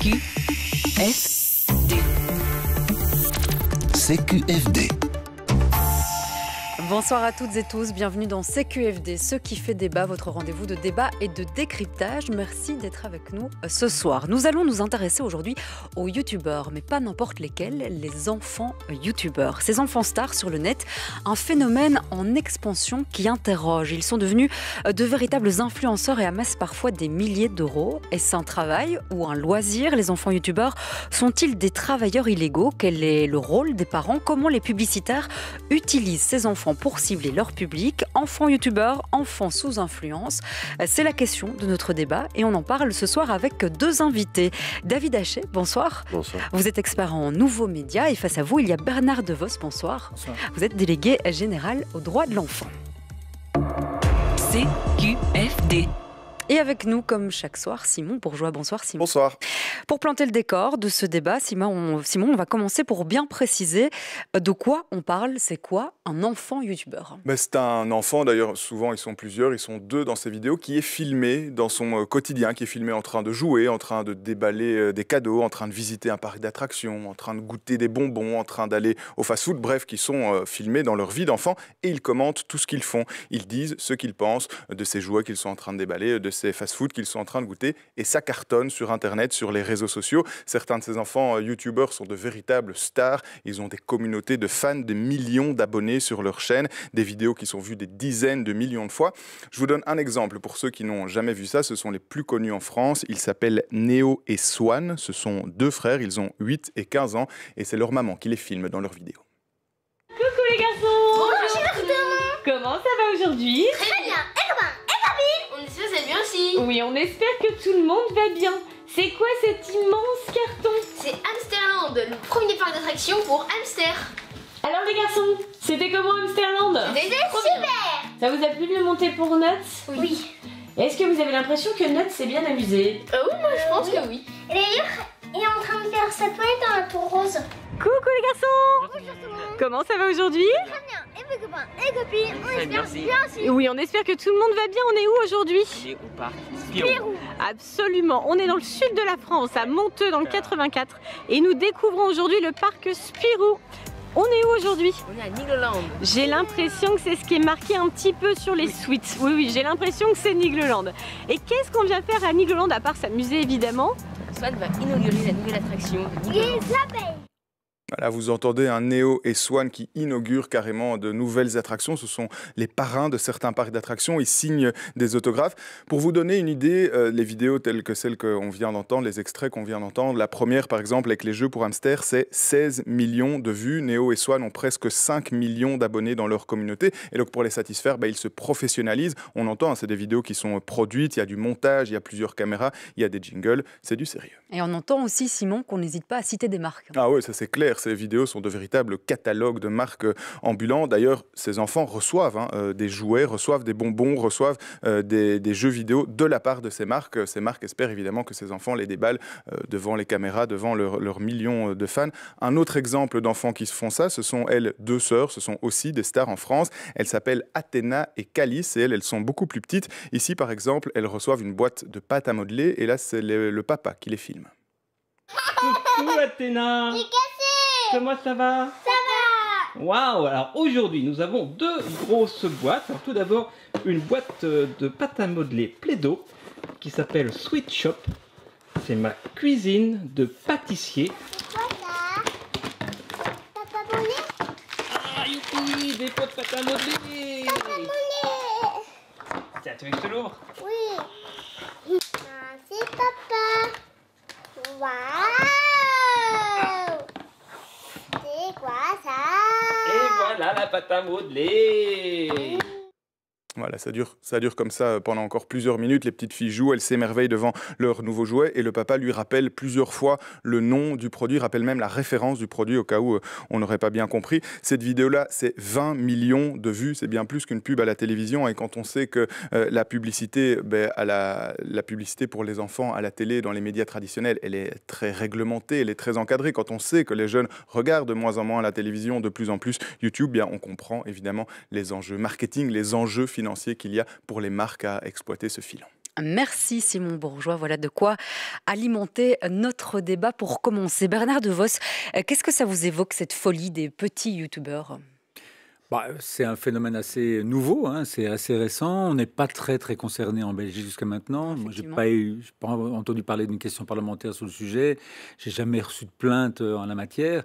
CQFD. CQFD. Bonsoir à toutes et tous, bienvenue dans CQFD, ce qui fait débat, votre rendez-vous de débat et de décryptage. Merci d'être avec nous euh, ce soir. Nous allons nous intéresser aujourd'hui aux youtubeurs, mais pas n'importe lesquels, les enfants youtubeurs. Ces enfants stars sur le net, un phénomène en expansion qui interroge. Ils sont devenus euh, de véritables influenceurs et amassent parfois des milliers d'euros. Est-ce un travail ou un loisir Les enfants youtubeurs sont-ils des travailleurs illégaux Quel est le rôle des parents Comment les publicitaires utilisent ces enfants pour cibler leur public, enfants youtubeurs, enfants sous influence C'est la question de notre débat et on en parle ce soir avec deux invités. David Hachet, bonsoir. Bonsoir. Vous êtes expert en nouveaux médias et face à vous, il y a Bernard DeVos, bonsoir. bonsoir. Vous êtes délégué général aux droits de l'enfant. CQFD. Et avec nous, comme chaque soir, Simon Bourgeois. Bonsoir Simon. Bonsoir. Pour planter le décor de ce débat, Simon, on, va commencer pour bien préciser euh, de quoi on parle. C'est quoi un enfant youtubeur bah, C'est un enfant, d'ailleurs souvent ils sont plusieurs, ils sont deux dans ces vidéos, qui est filmé dans son euh, quotidien, qui est filmé en train de jouer, en train de déballer euh, des cadeaux, en train de visiter un parc d'attractions, en train de goûter des bonbons, en train d'aller au fast-food, bref, qui sont filmés dans leur vie d'enfant et ils commentent tout ce qu'ils font. Ils disent ce qu'ils pensent de ces jouets qu'ils sont en train de déballer, de ces fast-food qu'ils sont en train de goûter et ça cartonne sur Internet, sur les réseaux sociaux. Certains de ces enfants euh, youtubeurs sont de véritables stars. Ils ont des communautés de fans, de millions d'abonnés sur leur chaîne, des vidéos qui sont vues des dizaines de millions de fois. Je vous donne un exemple pour ceux qui n'ont jamais vu ça. Ce sont les plus connus en France. Ils s'appellent Néo et Swan. Ce sont deux frères. Ils ont 8 et 15 ans et c'est leur maman qui les filme dans leurs vidéos. Coucou les garçons Bonjour Comment ça va aujourd'hui oui, on espère que tout le monde va bien. C'est quoi cet immense carton C'est Amsterland, le premier parc d'attractions pour hamster. Alors les garçons, c'était comment Amsterland C'était super Ça vous a plu de le monter pour Nuts Oui. Est-ce que vous avez l'impression que Nuts s'est bien amusé euh, Oui, moi je pense que oui. d'ailleurs, il est en train de faire sa toilette dans la tour rose. Coucou les garçons Bonjour Comment ça va aujourd'hui copains et copines. On espère Oui, on espère que tout le monde va bien. On est où aujourd'hui au parc Spirou. Absolument. On est dans le sud de la France, à Monteux, dans le 84. Et nous découvrons aujourd'hui le parc Spirou. On est où aujourd'hui On est à Nigleland J'ai l'impression que c'est ce qui est marqué un petit peu sur les suites. Oui, oui, j'ai l'impression que c'est Nigleland Et qu'est-ce qu'on vient faire à Nigloland, à part s'amuser évidemment Swan va inaugurer la nouvelle attraction. Les abeilles voilà, vous entendez un Néo et Swan qui inaugurent carrément de nouvelles attractions. Ce sont les parrains de certains parcs d'attractions. Ils signent des autographes. Pour vous donner une idée, euh, les vidéos telles que celles qu'on vient d'entendre, les extraits qu'on vient d'entendre, la première par exemple avec les jeux pour hamster, c'est 16 millions de vues. Néo et Swan ont presque 5 millions d'abonnés dans leur communauté. Et donc pour les satisfaire, bah, ils se professionnalisent. On entend, hein, c'est des vidéos qui sont produites, il y a du montage, il y a plusieurs caméras, il y a des jingles. C'est du sérieux. Et on entend aussi, Simon, qu'on n'hésite pas à citer des marques. Ah oui, ça c'est clair. Ces vidéos sont de véritables catalogues de marques euh, ambulantes. D'ailleurs, ces enfants reçoivent hein, euh, des jouets, reçoivent des bonbons, reçoivent euh, des, jeux vidéo de la part de ces marques. Ces marques espèrent évidemment que ces enfants les déballent devant les caméras, devant leurs millions de fans. Un autre exemple d'enfants qui se font ça, ce sont elles deux sœurs, ce sont aussi des stars en France. Elles s'appellent Athéna et Calice et elles, elles sont beaucoup plus petites. Ici, par exemple, elles reçoivent une boîte de pâte à modeler et là, c'est le, papa qui les filme. Coucou Athéna Comment ça va Ça va Waouh Alors aujourd'hui, nous avons deux grosses boîtes. Alors tout d'abord, une boîte euh, de pâte à modeler Plaido qui s'appelle Sweet Shop. C'est ma cuisine de pâtissier. Ah, youpi Des pots de pâte à modeler Papa, à Tiens, tu veux que Oui Merci C'est papa Waouh quoi ça Et voilà la pâte à modeler voilà, ça dure, ça dure comme ça pendant encore plusieurs minutes. Les petites filles jouent, elles s'émerveillent devant leur nouveau jouet et le papa lui rappelle plusieurs fois le nom du produit, rappelle même la référence du produit au cas où euh, on n'aurait pas bien compris. Cette vidéo-là, c'est 20 millions de vues, c'est bien plus qu'une pub à la télévision. Et quand on sait que euh, la publicité, ben, à la, publicité pour les enfants à la télé, dans les médias traditionnels, elle est très réglementée, elle est très encadrée. Quand on sait que les jeunes regardent de moins en moins la télévision, de plus en plus YouTube, bien on comprend évidemment les enjeux marketing, les enjeux financiers qu'il y a pour les marques à exploiter ce filon. Merci Simon Bourgeois. Voilà de quoi alimenter notre débat pour commencer. Bernard De DeVos, euh, qu'est-ce que ça vous évoque cette folie des petits youtubeurs bah, c'est un phénomène assez nouveau, hein, c'est assez récent. On n'est pas très très concerné en Belgique jusqu'à maintenant. Moi, j'ai pas eu, pas entendu parler d'une question parlementaire sur le sujet. J'ai jamais reçu de plainte euh, en la matière.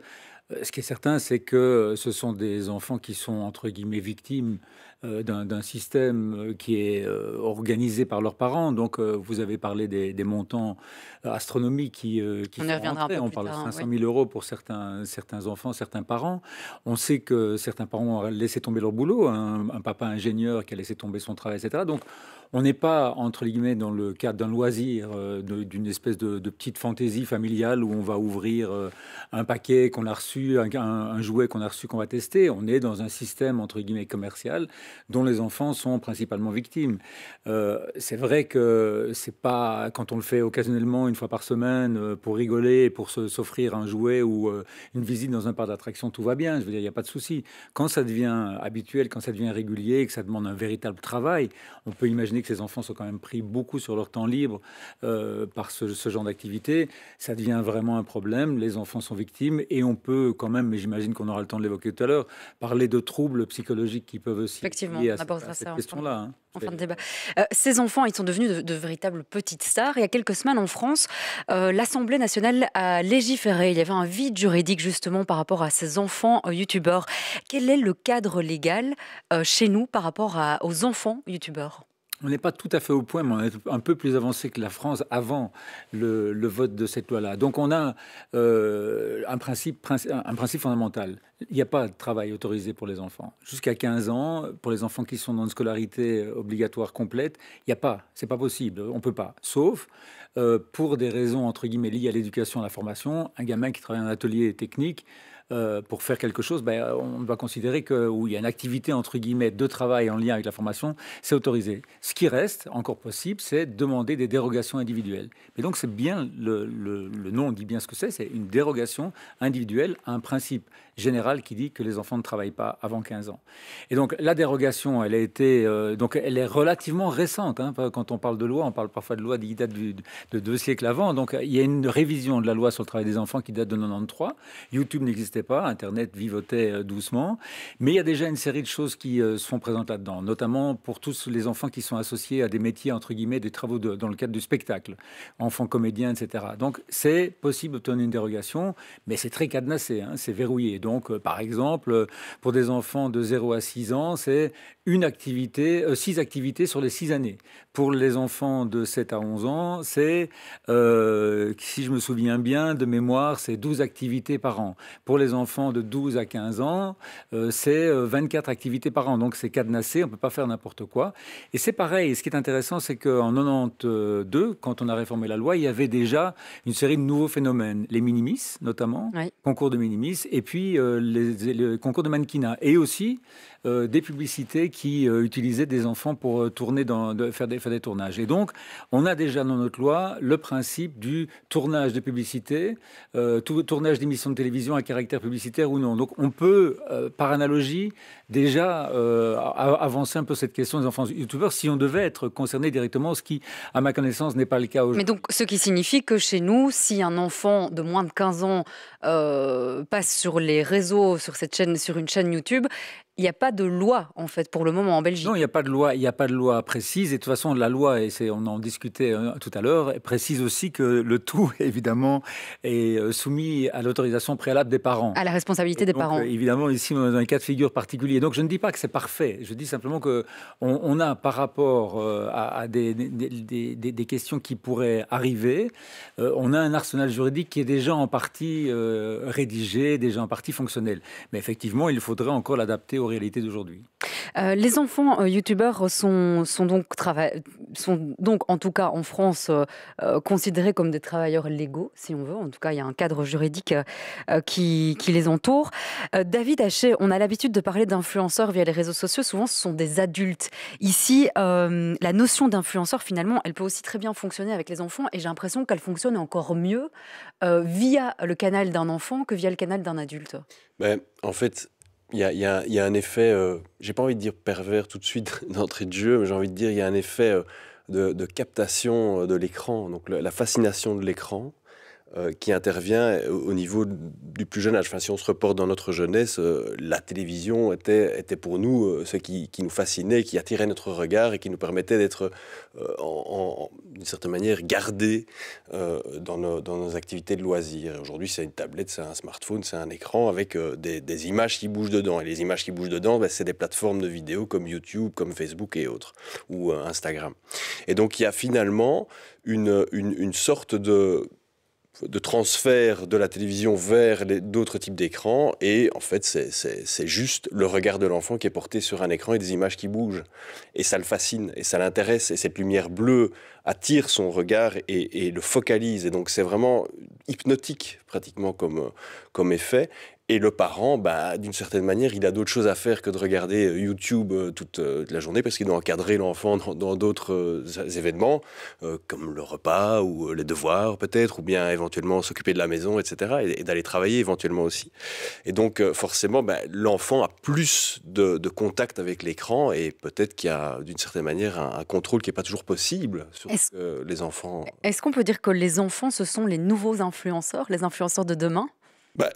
Euh, ce qui est certain, c'est que ce sont des enfants qui sont entre guillemets victimes euh, d'un système euh, qui est euh, organisé par leurs parents. Donc, vous avez parlé des, montants astronomiques qui, qui on reviendra On parle de 500 000 euros pour certains, certains enfants, certains parents. On sait que certains parents ont laissé tomber leur boulot. Hein. Un, papa ingénieur qui a laissé tomber son travail, etc. Donc, on n'est pas, entre guillemets, dans le cadre d'un loisir, d'une espèce de, petite fantaisie familiale où on va ouvrir un paquet qu'on a reçu, un, un jouet qu'on a reçu, qu'on va tester. On est dans un système, entre guillemets, commercial dont les enfants sont principalement victimes. Euh, c'est vrai que c'est pas quand on le fait occasionnellement une fois par semaine euh, pour rigoler, pour s'offrir un jouet ou euh, une visite dans un parc d'attractions, tout va bien. Je veux dire, il n'y a pas de souci. Quand ça devient habituel, quand ça devient régulier, que ça demande un véritable travail, on peut imaginer que ces enfants sont quand même pris beaucoup sur leur temps libre par ce, ce genre d'activité. Ça devient vraiment un problème. Les enfants sont victimes et on peut quand même, mais j'imagine qu'on aura le temps de l'évoquer tout à l'heure, parler de troubles psychologiques qui peuvent aussi ces enfants, ils sont devenus de, véritables petites stars. Il y a quelques semaines en France, euh, l'Assemblée nationale a légiféré. Il y avait un vide juridique justement par rapport à ces enfants euh, youtubeurs. Quel est le cadre légal euh, chez nous par rapport aux enfants youtubeurs on n'est pas tout à fait au point, mais on est un peu plus avancé que la France avant le, vote de cette loi-là. Donc on a euh, un, principe, un principe fondamental. Il n'y a pas de travail autorisé pour les enfants. Jusqu'à 15 ans, pour les enfants qui sont dans une scolarité obligatoire complète, il n'y a pas. C'est pas possible. On ne peut pas. Sauf euh, pour des raisons, entre guillemets, liées à l'éducation, à la formation. Un gamin qui travaille en atelier technique, euh, pour faire quelque chose, ben, on doit considérer que où il y a une activité entre guillemets de travail en lien avec la formation, c'est autorisé. Ce qui reste encore possible, c'est demander des dérogations individuelles. Mais donc c'est bien le, nom dit bien ce que c'est, c'est une dérogation individuelle à un principe général qui dit que les enfants ne travaillent pas avant 15 ans. Et donc la dérogation, elle a été euh, donc elle est relativement récente. Hein. quand on parle de loi, on parle parfois de loi qui date de deux siècles avant. Donc il y a une révision de la loi sur le travail des enfants qui date de 93. YouTube n'existait pas. Internet vivotait euh, doucement. Mais il y a déjà une série de choses qui euh, sont présentes là-dedans, notamment pour tous les enfants qui sont associés à des métiers, entre guillemets, des travaux dans le cadre du spectacle, enfants comédiens, etc. Donc c'est possible d'obtenir une dérogation, mais c'est très cadenassé, hein, c'est verrouillé. Donc euh, par exemple, pour des enfants de 0 à 6 ans, c'est une activité, euh, six activités sur les six années. Pour les enfants de 7 à 11 ans, c'est, euh, si je me souviens bien, de mémoire, c'est 12 activités par an. Pour les enfants de 12 à 15 ans, euh, c'est 24 activités par an. Donc c'est cadenassé, on ne peut pas faire n'importe quoi. Et c'est pareil, ce qui est intéressant, c'est qu'en 92, quand on a réformé la loi, il y avait déjà une série de nouveaux phénomènes. Les minimis, notamment, concours de minimis, et puis les, concours de mannequinat. Et aussi, euh, des publicités qui euh, utilisaient des enfants pour euh, tourner dans, de, faire, des, tournages. Et donc, on a déjà dans notre loi le principe du tournage de publicité, tout, tournage d'émissions de télévision à caractère publicitaire ou non. Donc, on peut, par analogie, déjà avancer un peu cette question des enfants youtubeurs si on devait être concerné directement, ce qui, à ma connaissance, n'est pas le cas aujourd'hui. Mais donc, ce qui signifie que chez nous, si un enfant de moins de 15 ans passe sur les réseaux, sur cette chaîne, sur une chaîne YouTube, il n'y a pas de loi, en fait, pour le moment en Belgique. Non, il n'y a pas de loi, il n'y a pas de loi précise. Et de toute façon, la loi, et on en discutait euh, tout à l'heure, précise aussi que le tout, évidemment, est euh, soumis à l'autorisation préalable des parents. À la responsabilité des parents. Euh, évidemment, ici, on est dans un cas de figure particulier. Donc, je ne dis pas que c'est parfait. Je dis simplement que on, a, par rapport à, des, des, questions qui pourraient arriver, on a un arsenal juridique qui est déjà en partie rédigé, déjà en partie fonctionnel. Mais effectivement, il faudrait encore l'adapter au réalité d'aujourd'hui. Euh, les enfants euh, youtubeurs sont, sont, donc sont donc, en tout cas en France, euh, considérés comme des travailleurs légaux, si on veut. En tout cas, il y a un cadre juridique qui, qui, les entoure. David Haché, on a l'habitude de parler d'influenceurs via les réseaux sociaux. Souvent, ce sont des adultes. Ici, la notion d'influenceur, finalement, elle peut aussi très bien fonctionner avec les enfants et j'ai l'impression qu'elle fonctionne encore mieux via le canal d'un enfant que via le canal d'un adulte. Ben, en fait, il y, a, un effet, euh, j'ai pas envie de dire pervers tout de suite d'entrée de jeu, mais j'ai envie de dire il y a un effet euh, de, captation euh, de l'écran, donc la fascination de l'écran, euh, qui intervient au niveau du plus jeune âge. Enfin, si on se reporte dans notre jeunesse, euh, la télévision était, était pour nous euh, ce qui, nous fascinait, qui attirait notre regard et qui nous permettait d'être, en, d'une certaine manière, gardés dans nos, activités de loisirs. Aujourd'hui, c'est une tablette, c'est un smartphone, c'est un écran avec des, images qui bougent dedans. Et les images qui bougent dedans, ben, c'est des plateformes de vidéos comme YouTube, comme Facebook et autres, ou Instagram. Et donc, il y a finalement une, une sorte de de transfert de la télévision vers d'autres types d'écrans. Et en fait, c'est juste le regard de l'enfant qui est porté sur un écran et des images qui bougent. Et ça le fascine, et ça l'intéresse. Et cette lumière bleue attire son regard et, le focalise. Et donc, c'est vraiment hypnotique, pratiquement, comme, comme effet. Et le parent, bah, d'une certaine manière, il a d'autres choses à faire que de regarder euh, YouTube euh, toute euh, la journée parce qu'il doit encadrer l'enfant dans d'autres événements, comme le repas ou les devoirs peut-être, ou bien éventuellement s'occuper de la maison, etc. Et, d'aller travailler éventuellement aussi. Et donc forcément, bah, l'enfant a plus de, contact avec l'écran et peut-être qu'il y a d'une certaine manière un, un contrôle qui n'est pas toujours possible sur les enfants. Est-ce qu'on peut dire que les enfants, ce sont les nouveaux influenceurs, les influenceurs de demain bah,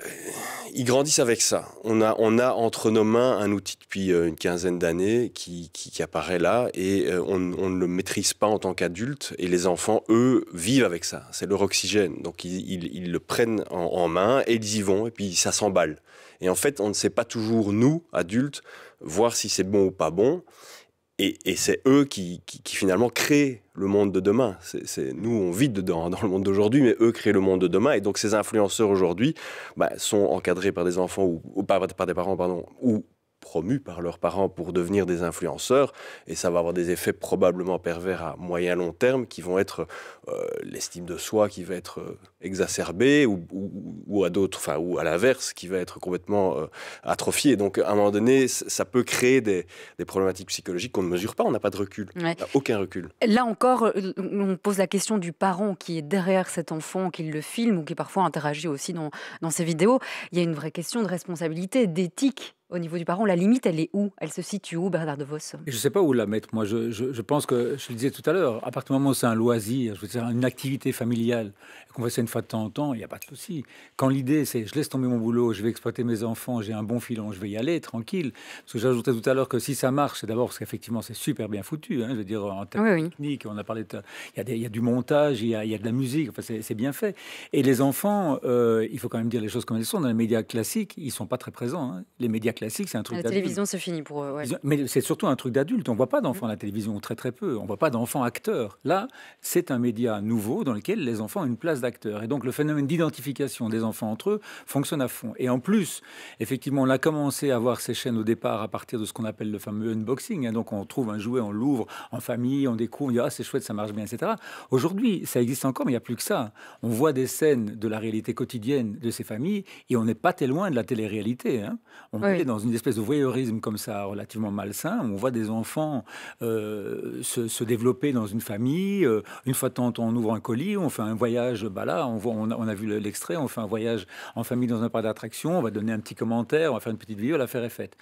ils grandissent avec ça. On a, entre nos mains un outil depuis euh, une quinzaine d'années qui, qui, apparaît là et euh, on, ne le maîtrise pas en tant qu'adulte et les enfants, eux, vivent avec ça. C'est leur oxygène. Donc ils, le prennent en, en, main et ils y vont et puis ça s'emballe. Et en fait, on ne sait pas toujours, nous, adultes, voir si c'est bon ou pas bon et, c'est eux qui, finalement créent le monde de demain. nous, on vit dedans, hein, dans le monde d'aujourd'hui, mais eux créent le monde de demain. Et donc, ces influenceurs aujourd'hui bah, sont encadrés par des enfants, ou, par, par, des parents, pardon, ou promus par leurs parents pour devenir des influenceurs, et ça va avoir des effets probablement pervers à moyen long terme qui vont être euh, l'estime de soi qui va être euh, exacerbée ou, à d'autres, enfin ou à l'inverse qui va être complètement euh, atrophiée. Donc à un moment donné, ça peut créer des, problématiques psychologiques qu'on ne mesure pas, on n'a pas de recul, aucun recul. Là encore, on pose la question du parent qui est derrière cet enfant, qui le filme ou qui parfois interagit aussi dans, dans ces vidéos. Il y a une vraie question de responsabilité, d'éthique au niveau du parent La limite, elle est où Elle se situe où, Bernard de Vos Je ne sais pas où la mettre. Moi, je, pense que, je le disais tout à l'heure, à partir du moment où c'est un loisir, je veux dire, une activité familiale, qu'on fait ça une fois de temps en temps, il n'y a pas de souci. Quand l'idée, c'est je laisse tomber mon boulot, je vais exploiter mes enfants, j'ai un bon filon, je vais y aller, tranquille. Parce que j'ajoutais tout à l'heure que si ça marche, c'est d'abord parce qu'effectivement, c'est super bien foutu. Hein, je veux dire, en termes techniques, on a parlé de. Il y, a du montage, il y, a, de la musique, enfin, c'est bien fait. Et les enfants, euh, il faut quand même dire les choses comme elles sont. Dans les médias classiques, ils ne sont pas très présents. Hein. Les médias classique, c'est un truc. La télévision, c'est fini pour eux. Mais c'est surtout un truc d'adulte. On voit pas d'enfants à la mm. télévision, très très peu. On voit pas d'enfants acteurs. Là, c'est un média nouveau dans lequel les enfants ont une place d'acteur. Et donc le phénomène d'identification des enfants entre eux fonctionne à fond. Et en plus, effectivement, on a commencé à voir ces chaînes au départ à partir de ce qu'on appelle le fameux unboxing. Hein. Donc on trouve un jouet, on l'ouvre en famille, on découvre, on dit ah c'est chouette, ça marche bien, etc. Aujourd'hui, ça existe encore, mais il n'y a plus que ça. On voit des scènes de la réalité quotidienne de ces familles et on n'est pas très loin de la télé-réalité. Hein dans une espèce de voyeurisme comme ça, relativement malsain. on voit des enfants euh, se, se, développer dans une famille. Euh, une fois de on ouvre un colis, on fait un voyage. Bah là, on, voit, on, a, on a vu l'extrait, on fait un voyage en famille dans un parc d'attractions, on va donner un petit commentaire, on va faire une petite vidéo, l'affaire est faite.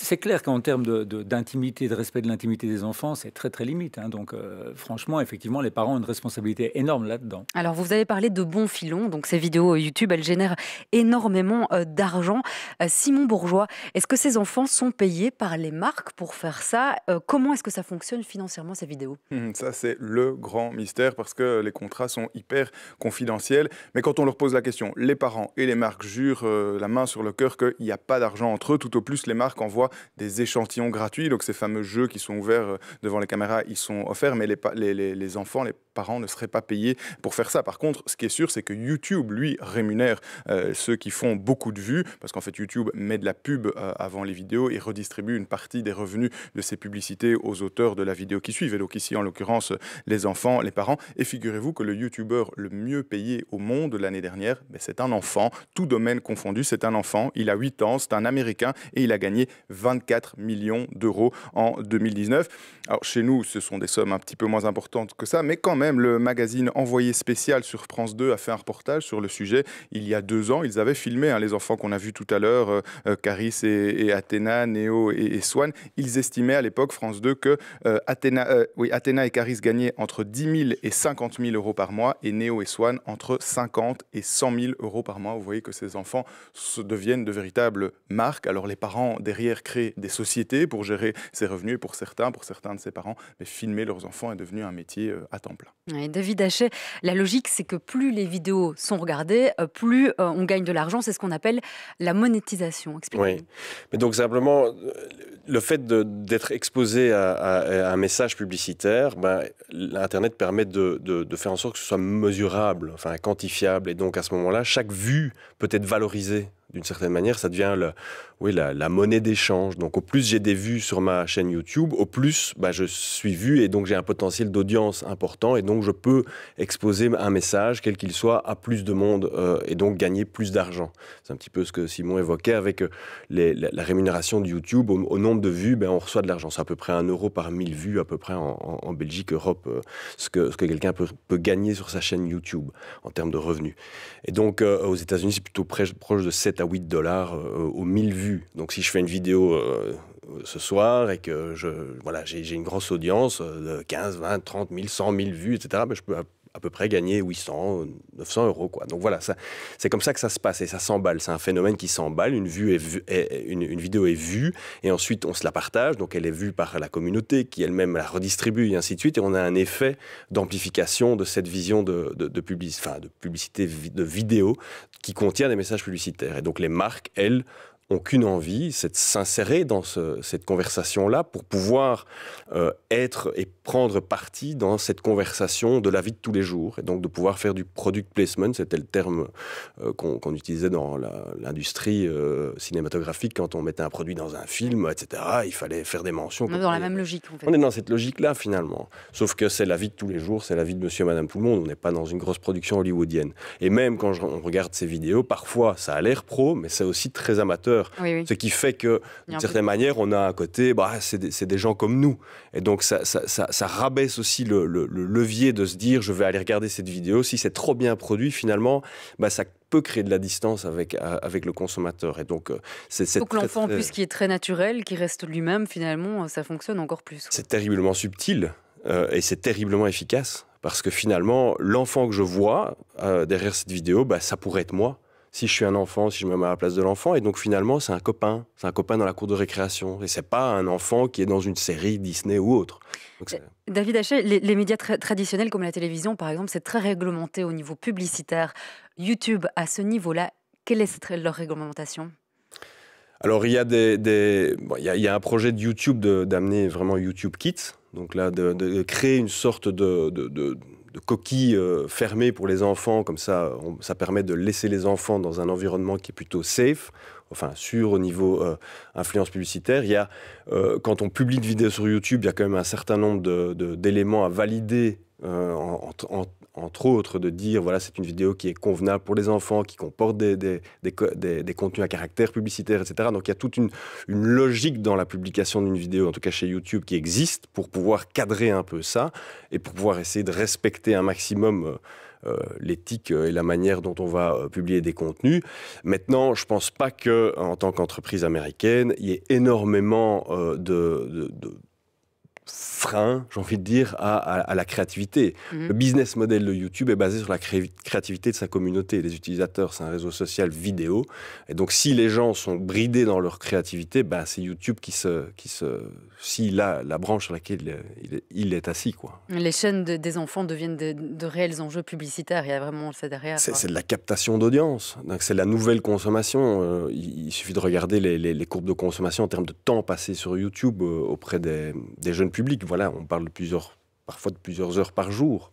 C'est clair qu'en termes d'intimité, de, respect de l'intimité des enfants, c'est très très limite. Hein. Donc euh, franchement, effectivement, les parents ont une responsabilité énorme là-dedans. Alors vous avez parlé de bons filons, donc ces vidéos YouTube, elles génèrent énormément euh, d'argent. Euh, Simon Bourgeois, est-ce que ces enfants sont payés par les marques pour faire ça Comment est-ce que ça fonctionne financièrement ces vidéos mmh, Ça c'est le grand mystère parce que les contrats sont hyper confidentiels. Mais quand on leur pose la question, les parents et les marques jurent la main sur le cœur qu'il n'y a pas d'argent entre eux, tout au plus les marques envoie des échantillons gratuits. Donc ces fameux jeux qui sont ouverts euh, devant les caméras, ils sont offerts, mais les, les, les enfants, les parents ne seraient pas payés pour faire ça. Par contre, ce qui est sûr, c'est que YouTube, lui, rémunère euh, ceux qui font beaucoup de vues, parce qu'en fait, YouTube met de la pub euh, avant les vidéos et redistribue une partie des revenus de ses publicités aux auteurs de la vidéo qui suivent. Et donc ici, en l'occurrence, les enfants, les parents. Et figurez-vous que le YouTuber le mieux payé au monde l'année dernière, ben, c'est un enfant, tout domaine confondu, c'est un enfant. Il a 8 ans, c'est un Américain et il a gagné 24 millions d'euros en 2019. Alors chez nous, ce sont des sommes un petit peu moins importantes que ça, mais quand même, même. Le magazine Envoyé spécial sur France 2 a fait un reportage sur le sujet il y a deux ans. Ils avaient filmé hein, les enfants qu'on a vus tout à l'heure, euh, euh, Caris et, Athéna, Néo et, Swan. Ils estimaient à l'époque, France 2, que euh, Athéna, oui, et Caris gagnaient entre 10 000 et 50 000 euros par mois et Néo et Swan entre 50 et 100 000 euros par mois. Vous voyez que ces enfants se deviennent de véritables marques. Alors les parents derrière créent des sociétés pour gérer ces revenus et pour certains, pour certains de ces parents, mais filmer leurs enfants est devenu un métier à temps plein. David Hachet, la logique, c'est que plus les vidéos sont regardées, euh, plus euh, on gagne de l'argent. C'est ce qu'on appelle la monétisation. Oui. Mais donc, simplement, euh, le fait d'être exposé à, un message publicitaire, ben, l'Internet permet de, de, faire en sorte que ce soit mesurable, enfin quantifiable. Et donc, à ce moment-là, chaque vue peut être valorisée d'une certaine manière, ça devient le, oui, la, monnaie d'échange. Donc au plus j'ai des vues sur ma chaîne YouTube, au plus bah, je suis vu et donc j'ai un potentiel d'audience important et donc je peux exposer un message, quel qu'il soit, à plus de monde euh, et donc gagner plus d'argent. C'est un petit peu ce que Simon évoquait avec euh, la, rémunération de YouTube. Au, nombre de vues, ben, on reçoit de l'argent. C'est à peu près un euro par 1000 vues à peu près en, Belgique, Europe, euh, ce que, ce que quelqu'un peut, gagner sur sa chaîne YouTube en termes de revenus. Et donc aux États-Unis, c'est plutôt proche de 7 8 dollars euh, aux 1000 vues. Donc si je fais une vidéo euh, ce soir et que je voilà j'ai une grosse audience euh, de 15, 20, 30 000, 100 000 vues, etc., ben, je peux à peu près gagner 800, 900 euros. Quoi. Donc voilà, c'est comme ça que ça se passe et ça s'emballe. C'est un phénomène qui s'emballe. Une, vue est une, vidéo est vue et ensuite on se la partage. Donc elle est vue par la communauté qui elle-même la redistribue et ainsi de suite. Et on a un effet d'amplification de cette vision de, de publicité, de vidéo qui contient des messages publicitaires. Et donc les marques, elles, ont qu'une envie, c'est de s'insérer dans cette conversation-là pour pouvoir euh, être et prendre parti dans cette conversation de la vie de tous les jours, et donc de pouvoir faire du product placement, c'était le terme euh, qu'on utilisait dans l'industrie euh, cinématographique quand on mettait un produit dans un film, etc. Il fallait faire des mentions. On est dans la même logique. On est dans cette logique-là finalement, sauf que c'est la vie de tous les jours, c'est la vie de Monsieur, et Madame tout le monde. On n'est pas dans une grosse production hollywoodienne. Et même quand on regarde ces vidéos, parfois ça a l'air pro, mais c'est aussi très amateur ce qui fait que, d'une certaine manière, on a à côté, bah, c'est des, gens comme nous. Et donc, ça, rabaisse aussi le, levier de se dire, je vais aller regarder cette vidéo. Si c'est trop bien produit, finalement, bah, ça peut créer de la distance avec, euh, le consommateur. Et donc, euh, c'est Donc, l'enfant, plus, qui est très naturel, qui reste lui-même, finalement, euh, ça fonctionne encore plus. C'est terriblement subtil. et c'est terriblement efficace parce que finalement, l'enfant que je vois derrière cette vidéo, bah, ça pourrait être moi si je suis un enfant, si je me mets à la place de l'enfant. Et donc finalement, c'est un copain, c'est un copain dans la cour de récréation. Et c'est pas un enfant qui est dans une série Disney ou autre. Euh, David Hachet, les, médias traditionnels comme la télévision, par exemple, c'est très réglementé au niveau publicitaire. YouTube, à ce niveau-là, quelle est leur réglementation alors il y a des, il, y a, un projet de YouTube d'amener vraiment YouTube Kids, donc là de, de, créer une sorte de, de de coquilles euh, fermées pour les enfants, comme ça, ça permet de laisser les enfants dans un environnement qui est plutôt safe, enfin sûr au niveau euh, influence publicitaire. Il y a, euh, quand on publie une vidéo sur YouTube, il y a quand même un certain nombre d'éléments à valider euh, entre autres, de dire voilà, c'est une vidéo qui est convenable pour les enfants, qui comporte des, des, des, contenus à caractère publicitaire, etc. Donc il y a toute une, une logique dans la publication d'une vidéo, en tout cas chez YouTube, qui existe pour pouvoir cadrer un peu ça et pour pouvoir essayer de respecter un maximum. Euh, euh, l'éthique et la manière dont on va publier des contenus. Maintenant, je ne pense pas que, en tant qu'entreprise américaine, il y ait énormément de frein, j'ai envie de dire, à, la créativité. Mhm. Le business model de YouTube est basé sur la créativité de sa communauté, Les utilisateurs. C'est un réseau social vidéo. Et donc, si les gens sont bridés dans leur créativité, bah, c'est YouTube qui se, qui se la, la branche sur laquelle il, est, assis. Quoi. Les chaînes des enfants deviennent de, réels enjeux publicitaires. Il y a vraiment ça derrière. C'est de la captation d'audience. C'est la nouvelle consommation. Euh, il, suffit de regarder les, courbes de consommation en termes de temps passé sur YouTube euh, auprès des jeunes public. Voilà, on parle plusieurs, parfois de plusieurs heures par jour.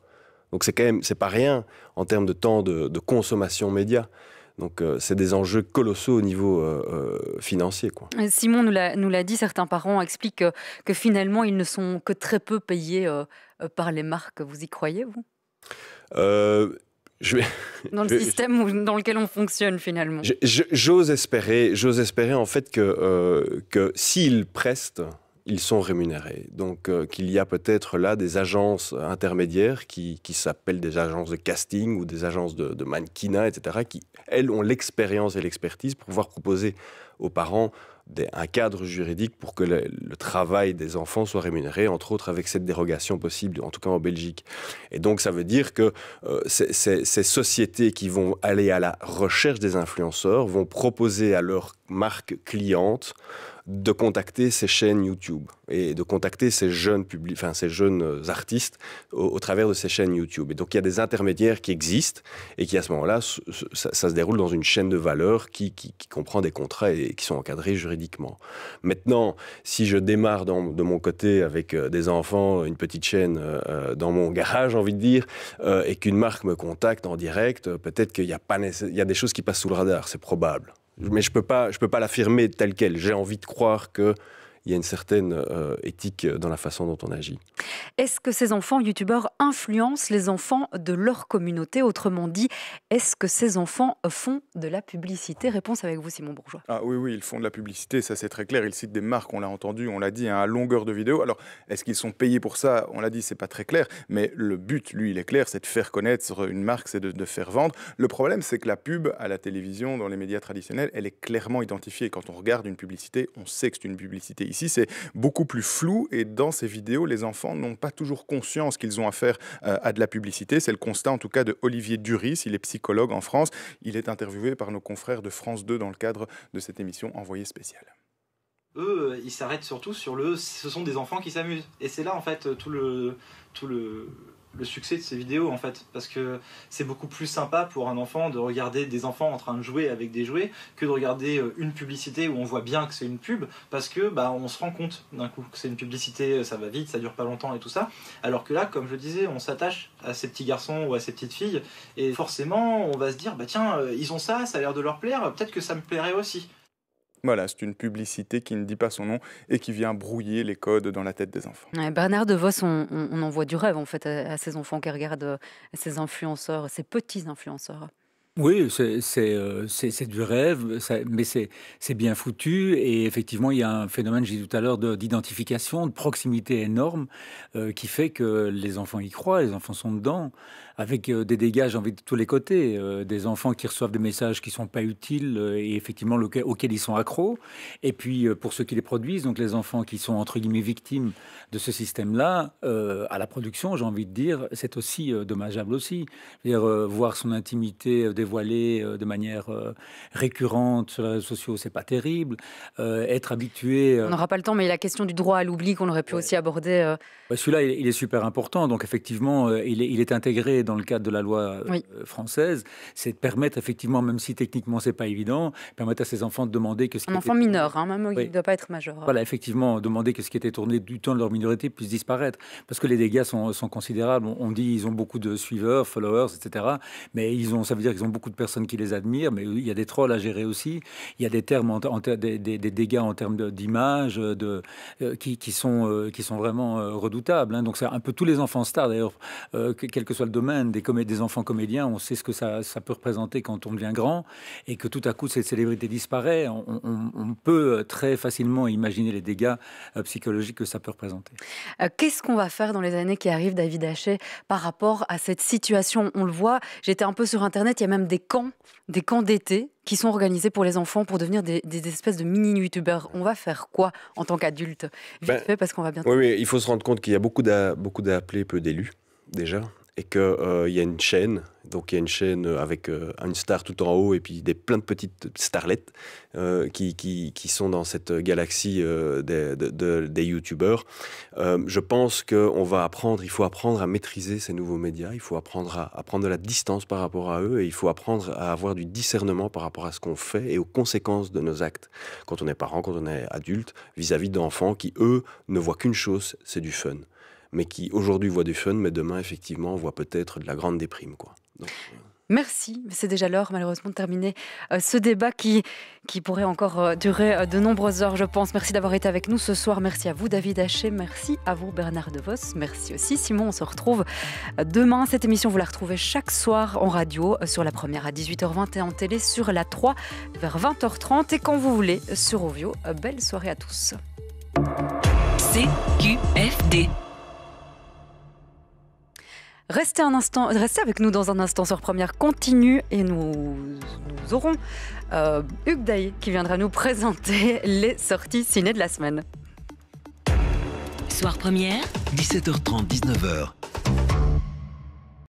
Donc c'est quand même, c'est pas rien en termes de temps de, consommation média. Donc euh, c'est des enjeux colossaux au niveau euh, euh, financier. Quoi. Simon nous l'a dit, certains parents expliquent que, finalement ils ne sont que très peu payés par les marques. Vous y croyez, vous je vais... Dans le système dans lequel on fonctionne finalement. J'ose espérer, j'ose espérer en fait que, que s'ils prestent, ils sont rémunérés. Donc euh, qu'il y a peut-être là des agences intermédiaires qui, qui s'appellent des agences de casting ou des agences de, de mannequinat, etc., qui, elles, ont l'expérience et l'expertise pour pouvoir proposer aux parents un cadre juridique pour que le, travail des enfants soit rémunéré, entre autres avec cette dérogation possible, en tout cas en Belgique. Et donc ça veut dire que euh, ces sociétés qui vont aller à la recherche des influenceurs vont proposer à leur marque cliente de contacter ces chaînes YouTube et de contacter ces jeunes, ces jeunes euh, artistes au, travers de ces chaînes YouTube. Et donc il y a des intermédiaires qui existent et qui à ce moment-là, ça, se déroule dans une chaîne de valeur qui, comprend des contrats et qui sont encadrés juridiquement. Maintenant, si je démarre de mon côté avec euh, des enfants, une petite chaîne euh, dans mon garage, j'ai envie de dire, et qu'une marque me contacte en direct, peut-être qu'il y, a pas, il y a des choses qui passent sous le radar, c'est probable mais je ne peux pas, peux pas l'affirmer tel quel. J'ai envie de croire que il y a une certaine euh, éthique dans la façon dont on agit. Est-ce que ces enfants youtubeurs influencent les enfants de leur communauté Autrement dit, est-ce que ces enfants font de la publicité Réponse avec vous, Simon Bourgeois. Ah oui, oui, ils font de la publicité, ça c'est très clair. Ils citent des marques, on l'a entendu, on l'a dit, hein, à longueur de vidéo. Alors, est-ce qu'ils sont payés pour ça On l'a dit, c'est pas très clair, mais le but, lui, il est clair, c'est de faire connaître une marque, c'est de faire vendre. Le problème, c'est que la pub à la télévision, dans les médias traditionnels, elle est clairement identifiée. Quand on regarde une publicité, on sait que c'est une publicité Ici, c'est beaucoup plus flou et dans ces vidéos, les enfants n'ont pas toujours conscience qu'ils ont affaire euh, à de la publicité. C'est le constat en tout cas de Olivier Duris, il est psychologue en France. Il est interviewé par nos confrères de France 2 dans le cadre de cette émission Envoyé Spécial. eux, euh, ils s'arrêtent surtout sur le ce sont des enfants qui s'amusent. Et c'est là en fait euh, tout le tout le le succès de ces vidéos en fait parce que c'est beaucoup plus sympa pour un enfant de regarder des enfants en train de jouer avec des jouets que de regarder euh, une publicité où on voit bien que c'est une pub parce que bah on se rend compte d'un coup que c'est une publicité euh, ça va vite ça dure pas longtemps et tout ça alors que là comme je disais on s'attache à ces petits garçons ou à ces petites filles et forcément on va se dire bah tiens euh, ils ont ça ça a l'air de leur plaire peut-être que ça me plairait aussi voilà, c'est une publicité qui ne dit pas son nom et qui vient brouiller les codes dans la tête des enfants. Bernard de on, envoie du rêve en fait à, ces enfants qui regardent euh, ces influenceurs, ces petits influenceurs. Oui, c'est euh, du rêve, mais c'est bien foutu. Et effectivement, il y a un phénomène, j'ai dit tout à l'heure, d'identification, de, proximité énorme euh, qui fait que les enfants y croient, les enfants sont dedans avec euh, des dégâts, j'ai envie de tous les côtés, euh, des enfants qui reçoivent des messages qui ne sont pas utiles euh, et effectivement auxquels ils sont accros, et puis pour ceux qui les produisent, donc les enfants qui sont entre guillemets victimes de ce système-là, à la production, j'ai envie de dire, c'est aussi dommageable aussi. -dire, voir son intimité dévoilée de manière récurrente sur les réseaux sociaux, c'est pas terrible. être habitué... On n'aura pas le temps, mais la question du droit à l'oubli qu'on aurait pu aussi aborder... Celui-là, il, est super important, donc effectivement, il est, il est intégré dans dans le cadre de la loi euh, française, c'est de permettre effectivement, même si techniquement c'est pas évident, permettre à ces enfants de demander que ce un qui enfant était... mineur, hein, doit pas être majeur. Voilà, effectivement, demander que ce qui était tourné du temps de leur minorité puisse disparaître, parce que les dégâts sont, considérables. On dit ils ont beaucoup de suiveurs, followers, etc. Mais ils ont, ça veut dire qu'ils ont beaucoup de personnes qui les admirent, mais il y a des trolls à gérer aussi. Il y a des termes, en, des, dégâts en termes d'image, de, euh, qui, sont euh, qui sont vraiment redoutables. Hein. Donc c'est un peu tous les enfants stars d'ailleurs, quel que soit le domaine des, enfants comédiens, on sait ce que ça, peut représenter quand on devient grand et que tout à coup cette célébrité disparaît, on, peut très facilement imaginer les dégâts euh, psychologiques que ça peut représenter. Euh, qu'est-ce qu'on va faire dans les années qui arrivent, David Hachet par rapport à cette situation On le voit, j'étais un peu sur Internet, il y a même des camps, des camps d'été qui sont organisés pour les enfants pour devenir des, espèces de mini-youtubeurs. On va faire quoi en tant qu'adulte Vite ben, fait, parce qu'on va bientôt... Oui, il faut se rendre compte qu'il y a beaucoup d'appelés, peu d'élus, déjà et qu'il euh, y a une chaîne, donc il y a une chaîne euh, avec euh, une star tout en haut et puis des plein de petites starlettes qui, qui, qui, sont dans cette galaxie des, des youtubeurs. je pense qu'on va apprendre, il faut apprendre à maîtriser ces nouveaux médias, il faut apprendre à, à, prendre de la distance par rapport à eux et il faut apprendre à avoir du discernement par rapport à ce qu'on fait et aux conséquences de nos actes quand on est parent, quand on est adulte, vis-à-vis d'enfants qui, eux, ne voient qu'une chose, c'est du fun mais qui aujourd'hui voit du fun, mais demain, effectivement, voit peut-être de la grande déprime. Quoi. Euh, Merci. C'est déjà l'heure, malheureusement, de terminer euh, ce débat qui, qui pourrait encore euh, durer de nombreuses heures, je pense. Merci d'avoir été avec nous ce soir. Merci à vous, David Haché. Merci à vous, Bernard DeVos. Merci aussi, Simon. On se retrouve demain. Cette émission, vous la retrouvez chaque soir en radio, sur la première à 18h20 et en télé, sur la 3 vers 20h30 et quand vous voulez, sur Ovio. Belle soirée à tous. CQFD. Restez, un instant, restez avec nous dans un instant sur Première Continue et nous, nous aurons euh, Hugues qui viendra nous présenter les sorties ciné de la semaine. Soir Première, 17h30, 19h.